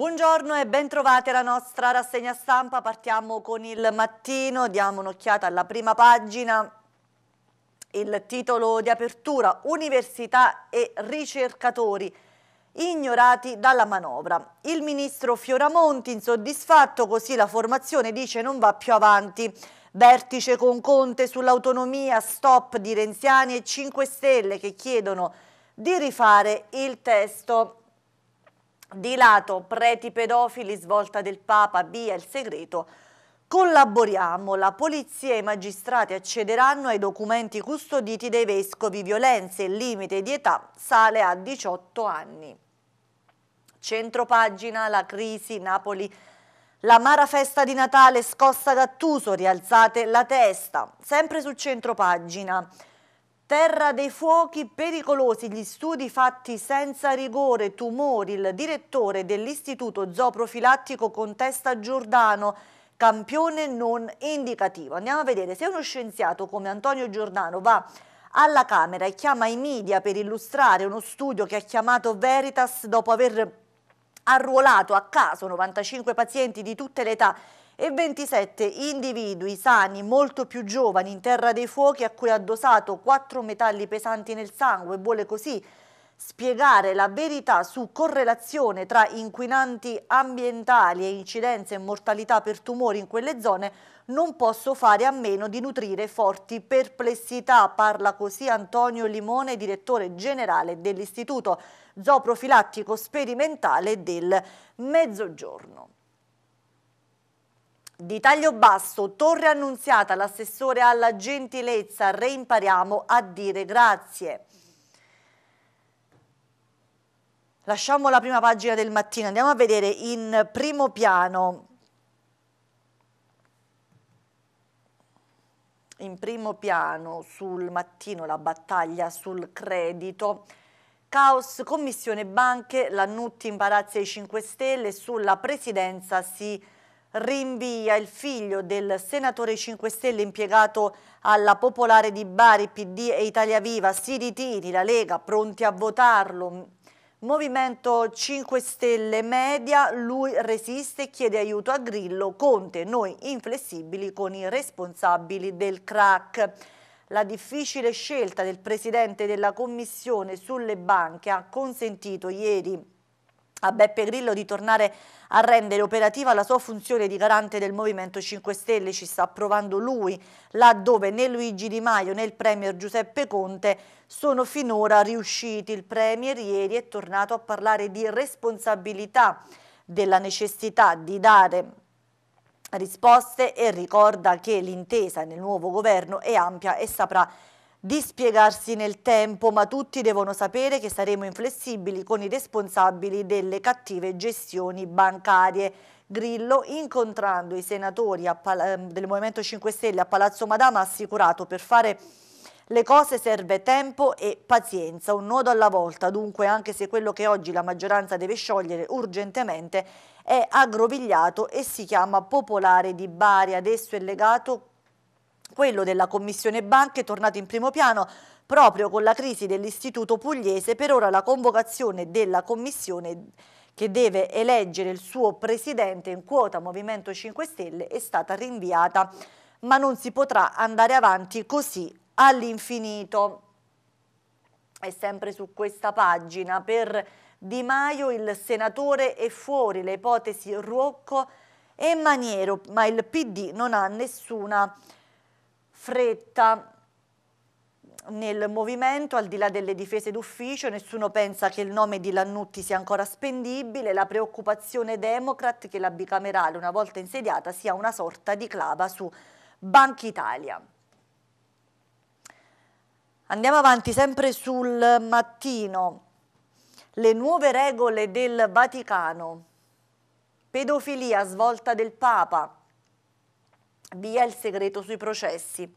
Buongiorno e bentrovate alla nostra rassegna stampa. Partiamo con il mattino, diamo un'occhiata alla prima pagina. Il titolo di apertura, Università e ricercatori ignorati dalla manovra. Il ministro Fioramonti insoddisfatto, così la formazione dice non va più avanti. Vertice con Conte sull'autonomia, stop di Renziani e 5 Stelle che chiedono di rifare il testo di lato, preti pedofili, svolta del Papa, via il segreto. Collaboriamo, la polizia e i magistrati accederanno ai documenti custoditi dei vescovi, violenze e limite di età sale a 18 anni. Centropagina, la crisi, Napoli, la Mara Festa di Natale, scossa Gattuso, rialzate la testa, sempre sul centropagina. pagina. Terra dei fuochi pericolosi, gli studi fatti senza rigore, tumori, il direttore dell'Istituto Zooprofilattico contesta Giordano, campione non indicativo. Andiamo a vedere se uno scienziato come Antonio Giordano va alla Camera e chiama i media per illustrare uno studio che ha chiamato Veritas dopo aver arruolato a caso 95 pazienti di tutte le età e 27 individui sani molto più giovani in terra dei fuochi a cui ha dosato quattro metalli pesanti nel sangue. Vuole così spiegare la verità su correlazione tra inquinanti ambientali e incidenze e mortalità per tumori in quelle zone, non posso fare a meno di nutrire forti perplessità, parla così Antonio Limone, direttore generale dell'Istituto Zooprofilattico Sperimentale del Mezzogiorno. Di taglio basso, Torre Annunziata, l'assessore alla gentilezza, reimpariamo a dire grazie. Lasciamo la prima pagina del mattino, andiamo a vedere in primo piano. In primo piano sul mattino la battaglia sul credito. Caos, commissione banche, Lannutti imbarazza i 5 Stelle, sulla presidenza si rinvia il figlio del senatore 5 Stelle impiegato alla Popolare di Bari, PD e Italia Viva, si ritiri, la Lega pronti a votarlo. Movimento 5 Stelle Media, lui resiste e chiede aiuto a Grillo, Conte, noi inflessibili con i responsabili del crack. La difficile scelta del Presidente della Commissione sulle banche ha consentito ieri a Beppe Grillo di tornare a rendere operativa la sua funzione di garante del Movimento 5 Stelle, ci sta provando lui, laddove né Luigi Di Maio né il Premier Giuseppe Conte sono finora riusciti. Il Premier ieri è tornato a parlare di responsabilità, della necessità di dare risposte e ricorda che l'intesa nel nuovo governo è ampia e saprà dispiegarsi nel tempo, ma tutti devono sapere che saremo inflessibili con i responsabili delle cattive gestioni bancarie. Grillo, incontrando i senatori ehm, del Movimento 5 Stelle a Palazzo Madama, ha assicurato per fare le cose serve tempo e pazienza, un nodo alla volta, dunque anche se quello che oggi la maggioranza deve sciogliere urgentemente è aggrovigliato e si chiama Popolare di Bari, adesso è legato quello della Commissione Banche è tornato in primo piano proprio con la crisi dell'Istituto Pugliese, per ora la convocazione della Commissione che deve eleggere il suo presidente in quota Movimento 5 Stelle è stata rinviata, ma non si potrà andare avanti così all'infinito. È sempre su questa pagina, per Di Maio il senatore è fuori, le ipotesi Ruocco e Maniero, ma il PD non ha nessuna fretta nel movimento, al di là delle difese d'ufficio, nessuno pensa che il nome di Lannutti sia ancora spendibile, la preoccupazione democrat che la bicamerale, una volta insediata, sia una sorta di clava su Banca Italia. Andiamo avanti sempre sul mattino. Le nuove regole del Vaticano, pedofilia svolta del Papa, via il segreto sui processi.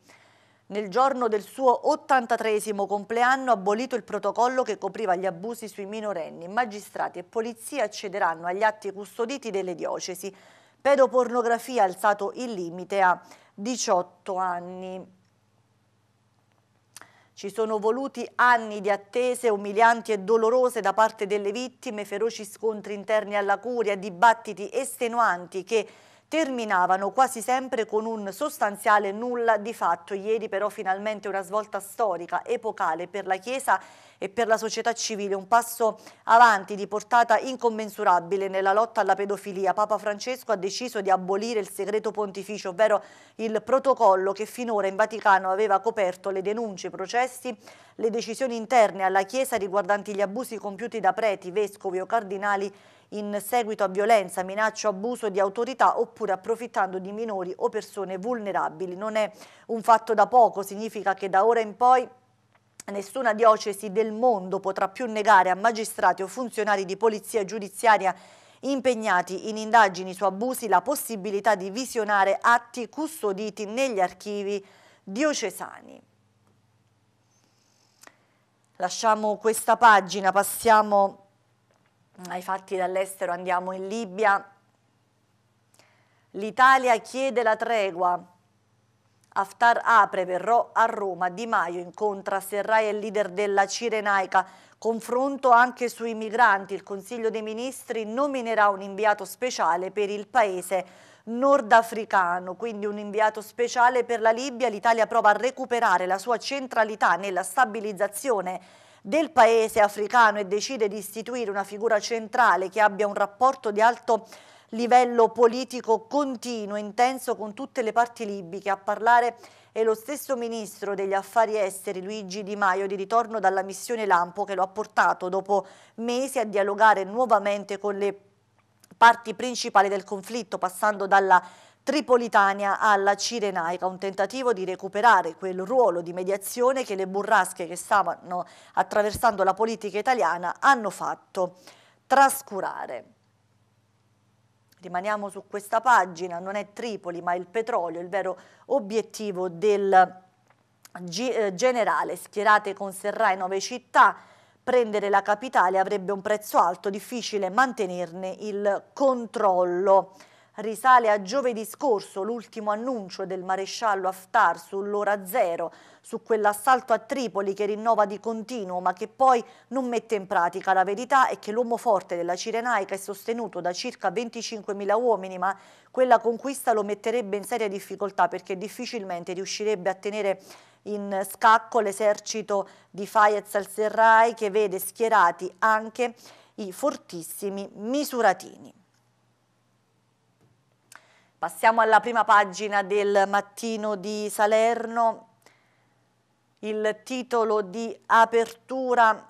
Nel giorno del suo 83 compleanno ha abolito il protocollo che copriva gli abusi sui minorenni. Magistrati e polizia accederanno agli atti custoditi delle diocesi. Pedopornografia ha alzato il limite a 18 anni. Ci sono voluti anni di attese umilianti e dolorose da parte delle vittime, feroci scontri interni alla curia, dibattiti estenuanti che terminavano quasi sempre con un sostanziale nulla di fatto. Ieri però finalmente una svolta storica, epocale per la Chiesa e per la società civile, un passo avanti di portata incommensurabile nella lotta alla pedofilia. Papa Francesco ha deciso di abolire il segreto pontificio, ovvero il protocollo che finora in Vaticano aveva coperto le denunce, i processi, le decisioni interne alla Chiesa riguardanti gli abusi compiuti da preti, vescovi o cardinali in seguito a violenza, minaccia o abuso di autorità oppure approfittando di minori o persone vulnerabili. Non è un fatto da poco, significa che da ora in poi Nessuna diocesi del mondo potrà più negare a magistrati o funzionari di polizia giudiziaria impegnati in indagini su abusi la possibilità di visionare atti custoditi negli archivi diocesani. Lasciamo questa pagina, passiamo ai fatti dall'estero andiamo in Libia. L'Italia chiede la tregua. Haftar apre verrò a Roma, Di Maio incontra Serrai e il leader della Cirenaica, confronto anche sui migranti, il Consiglio dei Ministri nominerà un inviato speciale per il paese nordafricano, quindi un inviato speciale per la Libia, l'Italia prova a recuperare la sua centralità nella stabilizzazione del paese africano e decide di istituire una figura centrale che abbia un rapporto di alto livello politico continuo, intenso con tutte le parti libiche. A parlare è lo stesso ministro degli affari esteri Luigi Di Maio di ritorno dalla missione Lampo che lo ha portato dopo mesi a dialogare nuovamente con le parti principali del conflitto, passando dalla Tripolitania alla Cirenaica, un tentativo di recuperare quel ruolo di mediazione che le burrasche che stavano attraversando la politica italiana hanno fatto trascurare. Rimaniamo su questa pagina, non è Tripoli ma il petrolio, il vero obiettivo del eh, generale, schierate con Serrai nove città, prendere la capitale avrebbe un prezzo alto, difficile mantenerne il controllo risale a giovedì scorso l'ultimo annuncio del maresciallo Haftar sull'ora zero, su quell'assalto a Tripoli che rinnova di continuo ma che poi non mette in pratica. La verità è che l'uomo forte della Cirenaica è sostenuto da circa 25.000 uomini ma quella conquista lo metterebbe in seria difficoltà perché difficilmente riuscirebbe a tenere in scacco l'esercito di Fayez al-Serrai che vede schierati anche i fortissimi misuratini. Passiamo alla prima pagina del mattino di Salerno, il titolo di apertura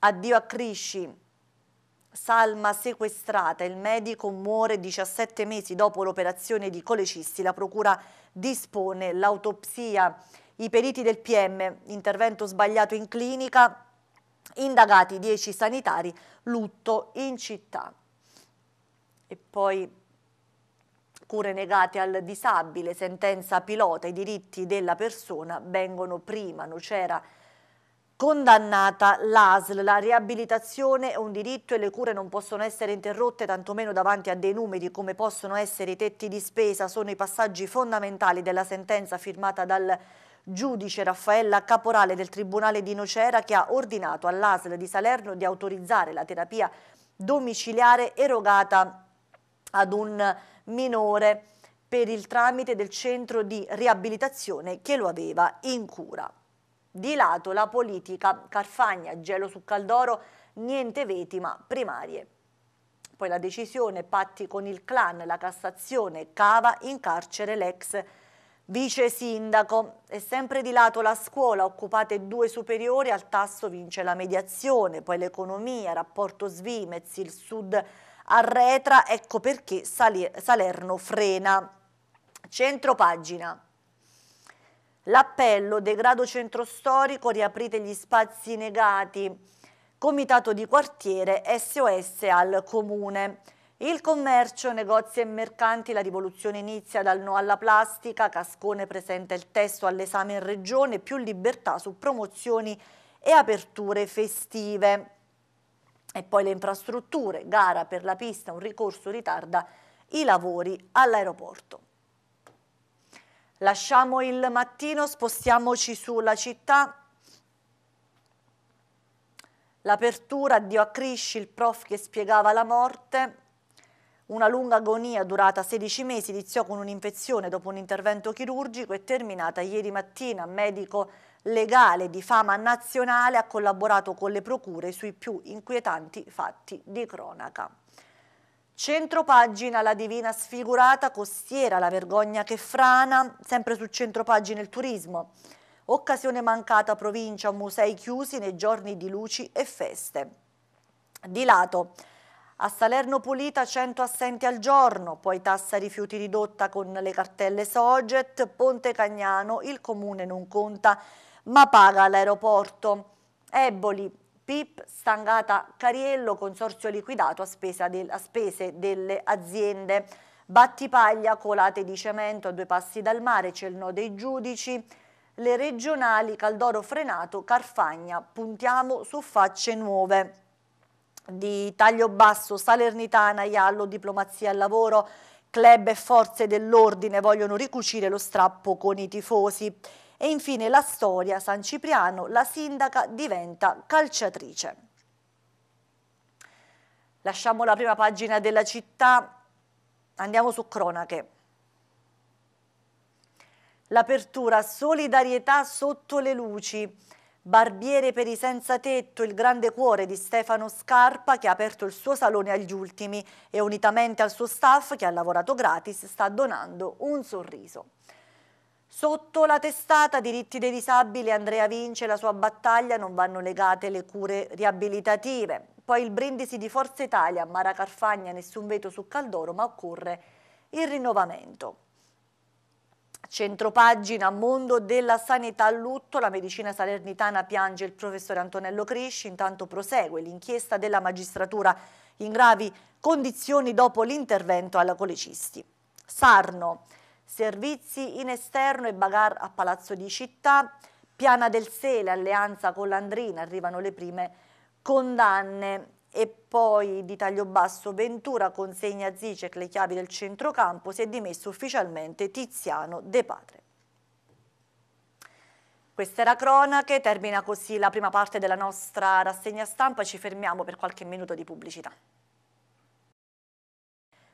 Addio a Crisci, Salma sequestrata, il medico muore 17 mesi dopo l'operazione di colecisti, la procura dispone l'autopsia, i periti del PM, intervento sbagliato in clinica, indagati 10 sanitari, lutto in città. E poi cure negate al disabile, sentenza pilota, i diritti della persona vengono prima, Nocera condannata l'ASL, la riabilitazione è un diritto e le cure non possono essere interrotte tantomeno davanti a dei numeri come possono essere i tetti di spesa, sono i passaggi fondamentali della sentenza firmata dal giudice Raffaella Caporale del Tribunale di Nocera che ha ordinato all'ASL di Salerno di autorizzare la terapia domiciliare erogata ad un minore per il tramite del centro di riabilitazione che lo aveva in cura. Di lato la politica, Carfagna, gelo su Caldoro, niente veti ma primarie. Poi la decisione, patti con il clan, la Cassazione, cava in carcere l'ex vice sindaco. E sempre di lato la scuola, occupate due superiori, al tasso vince la mediazione, poi l'economia, rapporto Svimez, il sud arretra, ecco perché Salerno frena. Centro pagina. L'appello, degrado centro storico, riaprite gli spazi negati. Comitato di quartiere, SOS al comune. Il commercio, negozi e mercanti, la rivoluzione inizia dal no alla plastica, Cascone presenta il testo all'esame in regione, più libertà su promozioni e aperture festive e poi le infrastrutture, gara per la pista, un ricorso ritarda i lavori all'aeroporto. Lasciamo il mattino, spostiamoci sulla città. L'apertura, addio a Crisci, il prof che spiegava la morte. Una lunga agonia durata 16 mesi iniziò con un'infezione dopo un intervento chirurgico e terminata ieri mattina. Medico legale di fama nazionale ha collaborato con le procure sui più inquietanti fatti di cronaca. Centropagina la divina sfigurata, costiera la vergogna che frana, sempre su centropagina il turismo. Occasione mancata provincia, musei chiusi nei giorni di luci e feste. Di lato, a Salerno Pulita 100 assenti al giorno, poi tassa rifiuti ridotta con le cartelle Soget, Ponte Cagnano, il comune non conta ma paga l'aeroporto. Eboli, PIP, Stangata, Cariello, consorzio liquidato a, del, a spese delle aziende. Battipaglia, colate di cemento a due passi dal mare, c'è il no dei giudici. Le regionali, Caldoro frenato, Carfagna, puntiamo su facce nuove. Di taglio basso, Salernitana, Iallo, diplomazia al lavoro, club e forze dell'ordine vogliono ricucire lo strappo con i tifosi. E infine la storia, San Cipriano, la sindaca diventa calciatrice. Lasciamo la prima pagina della città, andiamo su cronache. L'apertura Solidarietà sotto le luci. Barbiere per i senza tetto, il grande cuore di Stefano Scarpa che ha aperto il suo salone agli ultimi e unitamente al suo staff che ha lavorato gratis sta donando un sorriso. Sotto la testata diritti dei disabili Andrea Vince la sua battaglia non vanno legate le cure riabilitative. Poi il brindisi di Forza Italia, Mara Carfagna, nessun veto su Caldoro, ma occorre il rinnovamento. Centropagina, mondo della sanità a lutto, la medicina salernitana piange il professore Antonello Crisci, intanto prosegue l'inchiesta della magistratura in gravi condizioni dopo l'intervento alla colecisti. Sarno, servizi in esterno e bagar a Palazzo di Città, Piana del Sele, alleanza con Landrina, arrivano le prime condanne e poi di taglio basso Ventura consegna a Zicek le chiavi del centrocampo, si è dimesso ufficialmente Tiziano De Padre. Questa era Cronache, termina così la prima parte della nostra rassegna stampa, ci fermiamo per qualche minuto di pubblicità.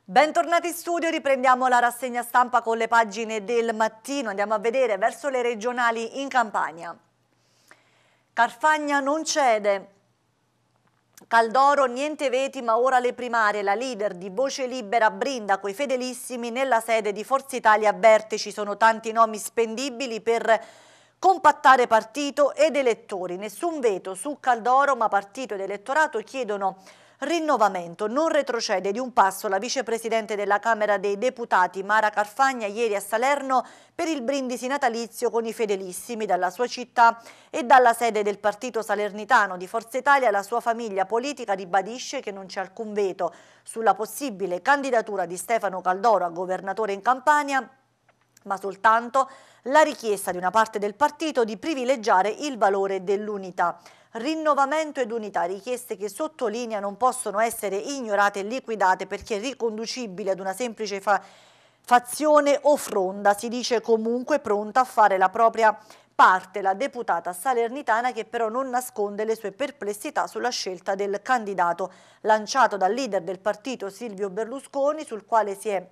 Bentornati in studio, riprendiamo la rassegna stampa con le pagine del mattino, andiamo a vedere verso le regionali in Campania. Carfagna non cede, Caldoro niente veti ma ora le primarie, la leader di Voce Libera brinda coi fedelissimi nella sede di Forza Italia avverte ci sono tanti nomi spendibili per compattare partito ed elettori, nessun veto su Caldoro ma partito ed elettorato chiedono Rinnovamento non retrocede di un passo la vicepresidente della Camera dei Deputati Mara Carfagna ieri a Salerno per il brindisi natalizio con i fedelissimi dalla sua città e dalla sede del partito salernitano di Forza Italia la sua famiglia politica ribadisce che non c'è alcun veto sulla possibile candidatura di Stefano Caldoro a governatore in Campania ma soltanto la richiesta di una parte del partito di privilegiare il valore dell'unità rinnovamento ed unità, richieste che sottolinea non possono essere ignorate e liquidate perché riconducibili ad una semplice fa fazione o fronda, si dice comunque pronta a fare la propria parte la deputata salernitana che però non nasconde le sue perplessità sulla scelta del candidato lanciato dal leader del partito Silvio Berlusconi sul quale si è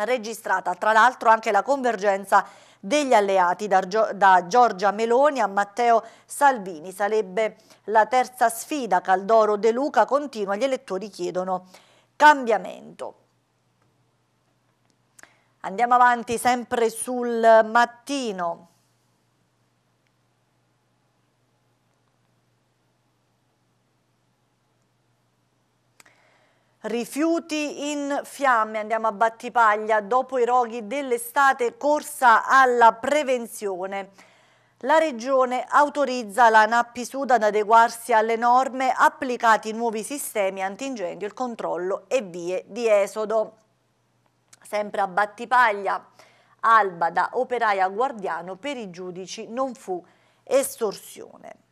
registrata tra l'altro anche la convergenza degli alleati da, da Giorgia Meloni a Matteo Salvini. Sarebbe la terza sfida, Caldoro De Luca continua, gli elettori chiedono cambiamento. Andiamo avanti sempre sul mattino. Rifiuti in fiamme, andiamo a Battipaglia, dopo i roghi dell'estate corsa alla prevenzione. La Regione autorizza la Nappi Sud ad adeguarsi alle norme applicati nuovi sistemi antincendio, il controllo e vie di esodo. Sempre a Battipaglia, Alba da operaia guardiano per i giudici non fu estorsione.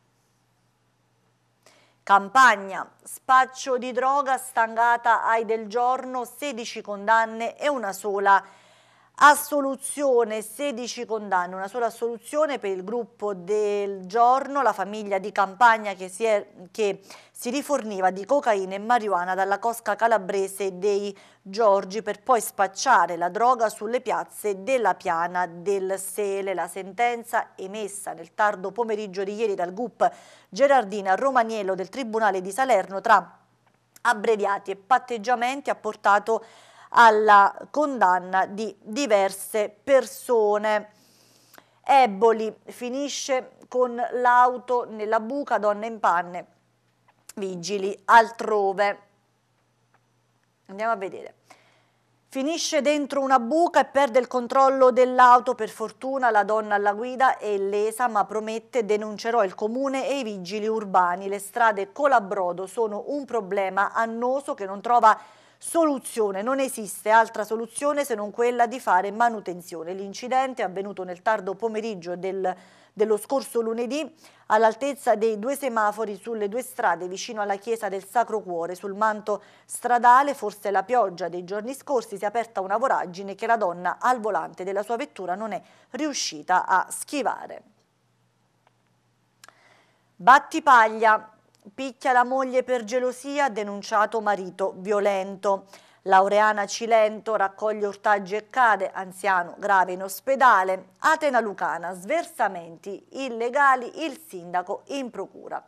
Campagna, spaccio di droga stangata ai del giorno, 16 condanne e una sola Assoluzione, 16 condanne, una sola assoluzione per il gruppo del giorno, la famiglia di campagna che si, è, che si riforniva di cocaina e marijuana dalla cosca calabrese dei Giorgi per poi spacciare la droga sulle piazze della piana del Sele. La sentenza emessa nel tardo pomeriggio di ieri dal GUP Gerardina Romaniello del Tribunale di Salerno tra abbreviati e patteggiamenti ha portato a alla condanna di diverse persone. Eboli finisce con l'auto nella buca, donne in panne, vigili altrove. Andiamo a vedere. Finisce dentro una buca e perde il controllo dell'auto, per fortuna la donna alla guida è illesa ma promette denuncerò il comune e i vigili urbani. Le strade Colabrodo sono un problema annoso che non trova soluzione, non esiste altra soluzione se non quella di fare manutenzione. L'incidente è avvenuto nel tardo pomeriggio del, dello scorso lunedì all'altezza dei due semafori sulle due strade vicino alla chiesa del Sacro Cuore. Sul manto stradale, forse la pioggia dei giorni scorsi, si è aperta una voragine che la donna al volante della sua vettura non è riuscita a schivare. Battipaglia, Picchia la moglie per gelosia, denunciato marito violento. Laureana Cilento raccoglie ortaggi e cade, anziano grave in ospedale. Atena Lucana, sversamenti illegali, il sindaco in procura.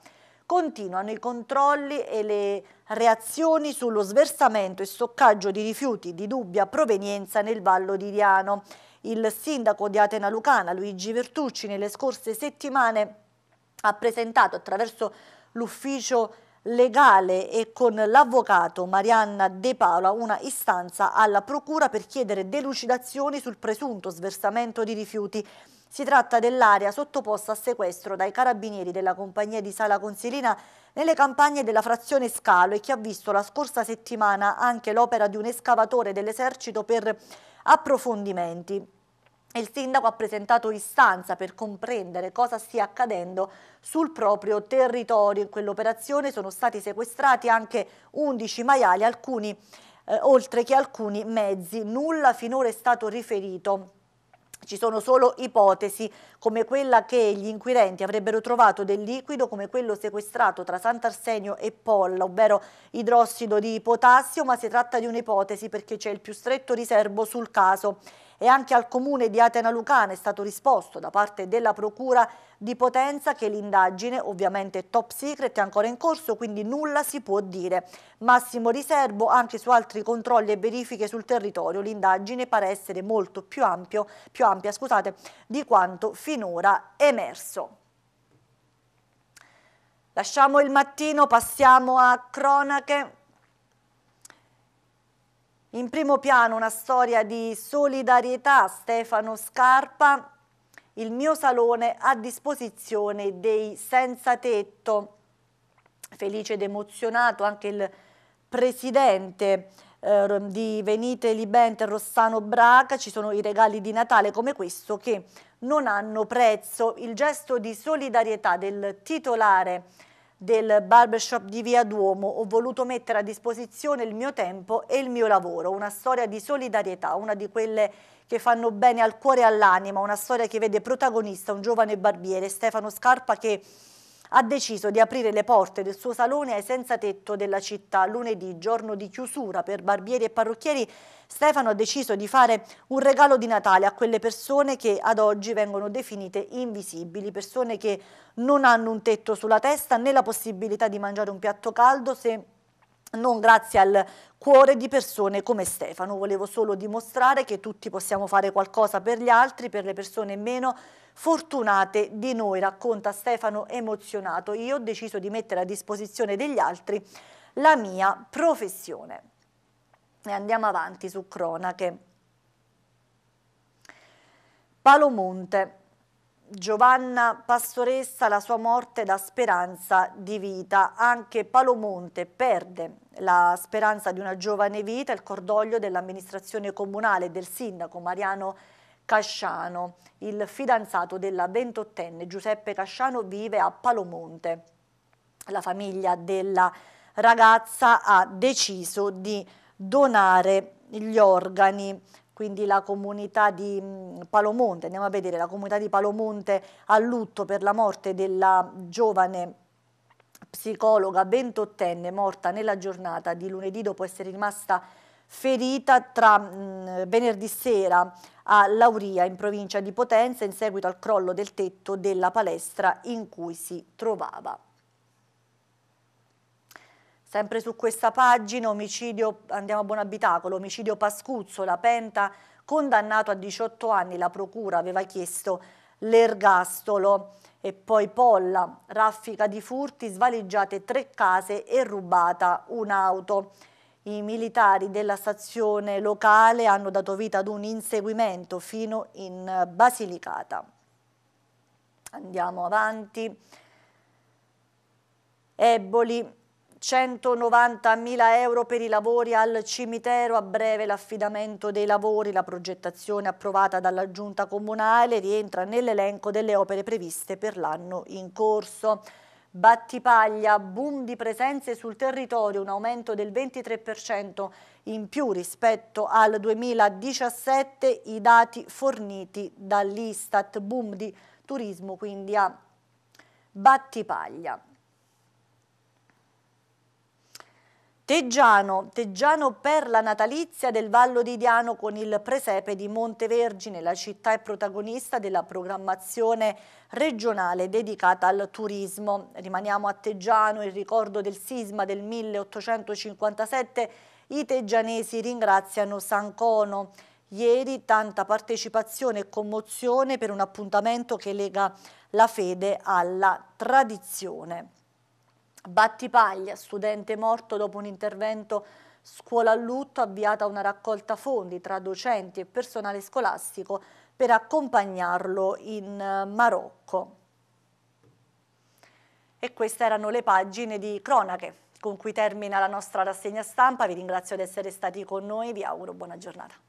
Continuano i controlli e le reazioni sullo sversamento e stoccaggio di rifiuti di dubbia provenienza nel Vallo di Diano. Il sindaco di Atena Lucana, Luigi Vertucci, nelle scorse settimane ha presentato attraverso l'ufficio legale e con l'avvocato Marianna De Paola una istanza alla Procura per chiedere delucidazioni sul presunto sversamento di rifiuti. Si tratta dell'area sottoposta a sequestro dai carabinieri della compagnia di Sala Consilina nelle campagne della frazione Scalo e che ha visto la scorsa settimana anche l'opera di un escavatore dell'esercito per approfondimenti il sindaco ha presentato istanza per comprendere cosa stia accadendo sul proprio territorio. In quell'operazione sono stati sequestrati anche 11 maiali, alcuni, eh, oltre che alcuni mezzi. Nulla finora è stato riferito ci sono solo ipotesi come quella che gli inquirenti avrebbero trovato del liquido come quello sequestrato tra Sant'Arsenio e Polla, ovvero idrossido di potassio, ma si tratta di un'ipotesi perché c'è il più stretto riservo sul caso e anche al comune di Atena Lucana è stato risposto da parte della procura di Potenza che l'indagine ovviamente top secret è ancora in corso quindi nulla si può dire. Massimo riservo anche su altri controlli e verifiche sul territorio l'indagine pare essere molto più, ampio, più ampia scusate, di quanto finora emerso. Lasciamo il mattino, passiamo a cronache in primo piano una storia di solidarietà, Stefano Scarpa, il mio salone a disposizione dei senza tetto. Felice ed emozionato anche il presidente eh, di Venite Libente Rossano Braca, ci sono i regali di Natale come questo che non hanno prezzo. Il gesto di solidarietà del titolare del barbershop di Via Duomo ho voluto mettere a disposizione il mio tempo e il mio lavoro, una storia di solidarietà, una di quelle che fanno bene al cuore e all'anima, una storia che vede protagonista un giovane barbiere, Stefano Scarpa, che ha deciso di aprire le porte del suo salone ai senza tetto della città. Lunedì, giorno di chiusura per barbieri e parrucchieri, Stefano ha deciso di fare un regalo di Natale a quelle persone che ad oggi vengono definite invisibili, persone che non hanno un tetto sulla testa né la possibilità di mangiare un piatto caldo se non grazie al cuore di persone come Stefano. Volevo solo dimostrare che tutti possiamo fare qualcosa per gli altri, per le persone meno fortunate di noi, racconta Stefano emozionato. Io ho deciso di mettere a disposizione degli altri la mia professione. E andiamo avanti su cronache. Palomonte. Giovanna Pastoressa, la sua morte dà speranza di vita. Anche Palomonte perde la speranza di una giovane vita, il cordoglio dell'amministrazione comunale e del sindaco Mariano Casciano. Il fidanzato della ventottenne Giuseppe Casciano vive a Palomonte. La famiglia della ragazza ha deciso di donare gli organi quindi la comunità di mm, Palomonte, andiamo a vedere, la comunità di Palomonte a lutto per la morte della giovane psicologa ventottenne morta nella giornata di lunedì dopo essere rimasta ferita tra mh, mm, venerdì sera a Lauria in provincia di Potenza in seguito al crollo del tetto della palestra in cui si trovava. Sempre su questa pagina, omicidio, andiamo a buon abitacolo, omicidio Pascuzzo, la penta, condannato a 18 anni, la procura aveva chiesto l'ergastolo. E poi Polla, raffica di furti, svaligiate tre case e rubata un'auto. I militari della stazione locale hanno dato vita ad un inseguimento fino in Basilicata. Andiamo avanti. Eboli, 190.000 euro per i lavori al cimitero, a breve l'affidamento dei lavori, la progettazione approvata dalla giunta comunale rientra nell'elenco delle opere previste per l'anno in corso. Battipaglia, boom di presenze sul territorio, un aumento del 23% in più rispetto al 2017, i dati forniti dall'Istat, boom di turismo quindi a Battipaglia. Teggiano, Teggiano per la natalizia del Vallo di Diano con il presepe di Montevergine. La città è protagonista della programmazione regionale dedicata al turismo. Rimaniamo a Teggiano, il ricordo del sisma del 1857. I teggianesi ringraziano San Cono. Ieri tanta partecipazione e commozione per un appuntamento che lega la fede alla tradizione. Battipaglia, studente morto dopo un intervento scuola a lutto, avviata una raccolta fondi tra docenti e personale scolastico per accompagnarlo in eh, Marocco. E queste erano le pagine di cronache con cui termina la nostra rassegna stampa. Vi ringrazio di essere stati con noi, vi auguro buona giornata.